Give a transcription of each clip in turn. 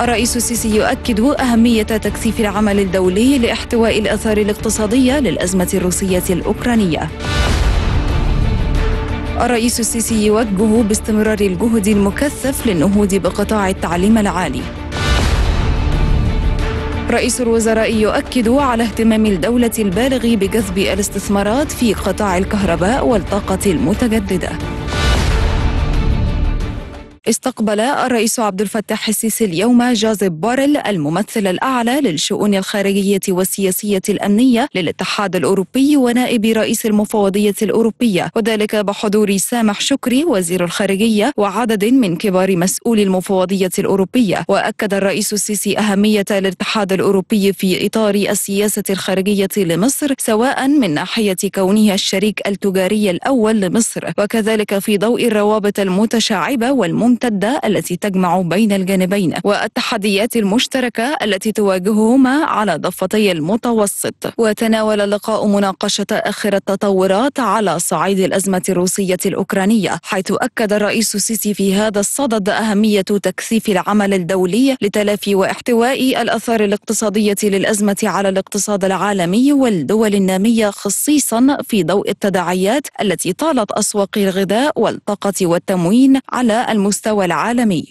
الرئيس السيسي يؤكد أهمية تكثيف العمل الدولي لاحتواء الآثار الاقتصادية للأزمة الروسية الأوكرانية الرئيس السيسي يوجه باستمرار الجهد المكثف للنهوض بقطاع التعليم العالي رئيس الوزراء يؤكد على اهتمام الدولة البالغ بجذب الاستثمارات في قطاع الكهرباء والطاقة المتجددة استقبل الرئيس عبد الفتاح السيسي اليوم جازب بارل الممثل الأعلى للشؤون الخارجية والسياسية الأمنية للاتحاد الأوروبي ونائب رئيس المفوضية الأوروبية وذلك بحضور سامح شكري وزير الخارجية وعدد من كبار مسؤولي المفوضية الأوروبية وأكد الرئيس السيسي أهمية الاتحاد الأوروبي في إطار السياسة الخارجية لمصر سواء من ناحية كونه الشريك التجاري الأول لمصر وكذلك في ضوء الروابط المتشعبة والممتعة الممتدة التي تجمع بين الجانبين والتحديات المشتركة التي تواجههما على ضفتي المتوسط وتناول اللقاء مناقشة آخر التطورات على صعيد الأزمة الروسية الأوكرانية حيث أكد الرئيس السيسي في هذا الصدد أهمية تكثيف العمل الدولي لتلافي واحتواء الأثار الاقتصادية للأزمة على الاقتصاد العالمي والدول النامية خصيصا في ضوء التداعيات التي طالت أسواق الغذاء والطاقة والتموين على المستوى المستوى العالمي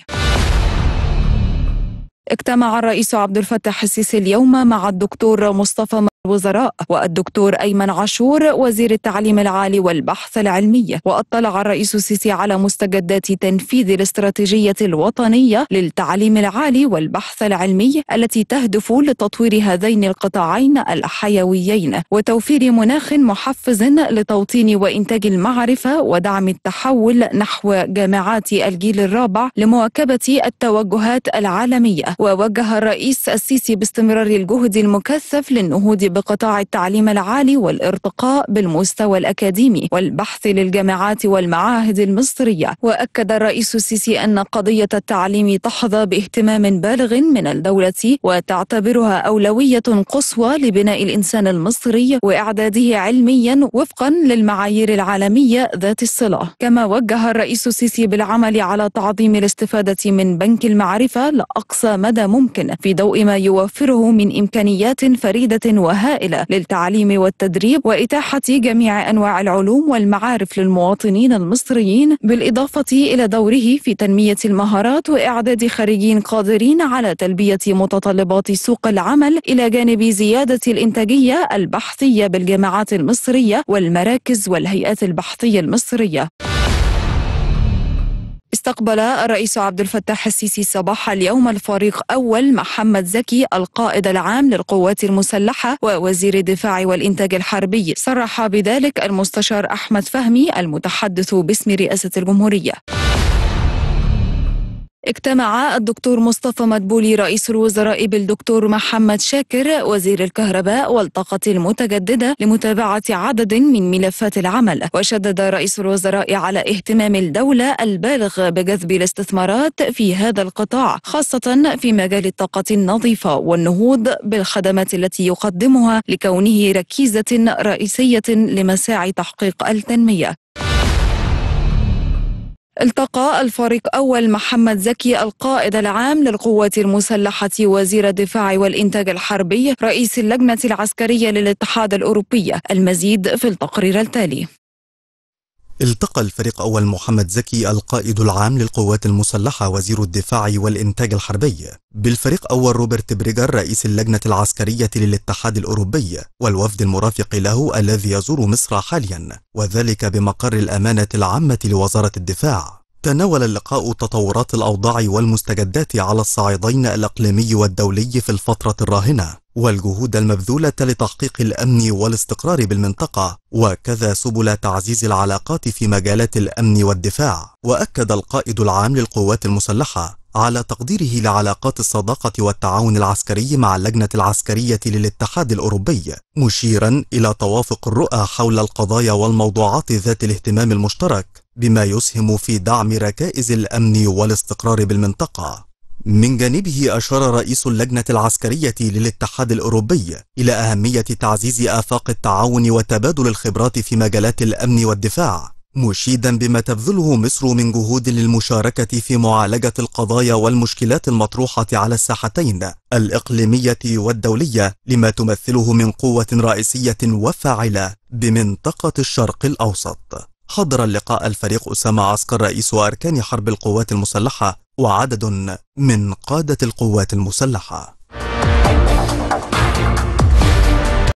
اجتمع الرئيس عبد الفتاح السيسي اليوم مع الدكتور مصطفى الوزراء والدكتور أيمن عاشور وزير التعليم العالي والبحث العلمي وأطلع الرئيس السيسي على مستجدات تنفيذ الاستراتيجية الوطنية للتعليم العالي والبحث العلمي التي تهدف لتطوير هذين القطاعين الحيويين وتوفير مناخ محفز لتوطين وإنتاج المعرفة ودعم التحول نحو جامعات الجيل الرابع لمواكبة التوجهات العالمية ووجه الرئيس السيسي باستمرار الجهد المكثف للنهوض بقطاع التعليم العالي والارتقاء بالمستوى الأكاديمي والبحث للجامعات والمعاهد المصرية وأكد الرئيس السيسي أن قضية التعليم تحظى باهتمام بالغ من الدولة وتعتبرها أولوية قصوى لبناء الإنسان المصري وإعداده علميا وفقا للمعايير العالمية ذات الصلة كما وجه الرئيس السيسي بالعمل على تعظيم الاستفادة من بنك المعرفة لأقصى مدى ممكن في ضوء ما يوفره من إمكانيات فريدة وهائلة هائلة للتعليم والتدريب وإتاحة جميع أنواع العلوم والمعارف للمواطنين المصريين بالإضافة إلى دوره في تنمية المهارات وإعداد خريجين قادرين على تلبية متطلبات سوق العمل إلى جانب زيادة الإنتاجية البحثية بالجامعات المصرية والمراكز والهيئات البحثية المصرية استقبل الرئيس عبد الفتاح السيسي صباح اليوم الفريق أول محمد زكي القائد العام للقوات المسلحة ووزير الدفاع والإنتاج الحربي صرح بذلك المستشار أحمد فهمي المتحدث باسم رئاسة الجمهورية اجتمع الدكتور مصطفى مدبولي رئيس الوزراء بالدكتور محمد شاكر وزير الكهرباء والطاقة المتجددة لمتابعة عدد من ملفات العمل وشدد رئيس الوزراء على اهتمام الدولة البالغ بجذب الاستثمارات في هذا القطاع خاصة في مجال الطاقة النظيفة والنهوض بالخدمات التي يقدمها لكونه ركيزة رئيسية لمساعي تحقيق التنمية التقى الفريق أول محمد زكي القائد العام للقوات المسلحة وزير الدفاع والإنتاج الحربي رئيس اللجنة العسكرية للاتحاد الأوروبي المزيد في التقرير التالي التقى الفريق أول محمد زكي القائد العام للقوات المسلحة وزير الدفاع والإنتاج الحربي بالفريق أول روبرت بريجر رئيس اللجنة العسكرية للاتحاد الأوروبي والوفد المرافق له الذي يزور مصر حاليا وذلك بمقر الأمانة العامة لوزارة الدفاع تناول اللقاء تطورات الأوضاع والمستجدات على الصعيدين الإقليمي والدولي في الفترة الراهنة والجهود المبذولة لتحقيق الأمن والاستقرار بالمنطقة وكذا سبل تعزيز العلاقات في مجالات الأمن والدفاع وأكد القائد العام للقوات المسلحة على تقديره لعلاقات الصداقة والتعاون العسكري مع اللجنة العسكرية للاتحاد الأوروبي مشيرا إلى توافق الرؤى حول القضايا والموضوعات ذات الاهتمام المشترك بما يسهم في دعم ركائز الأمن والاستقرار بالمنطقة من جانبه أشار رئيس اللجنة العسكرية للاتحاد الأوروبي إلى أهمية تعزيز آفاق التعاون وتبادل الخبرات في مجالات الأمن والدفاع مشيدا بما تبذله مصر من جهود للمشاركة في معالجة القضايا والمشكلات المطروحة على الساحتين الإقليمية والدولية لما تمثله من قوة رئيسية وفاعلة بمنطقة الشرق الأوسط حضر اللقاء الفريق أسامة عسكر رئيس أركان حرب القوات المسلحة وعدد من قادة القوات المسلحة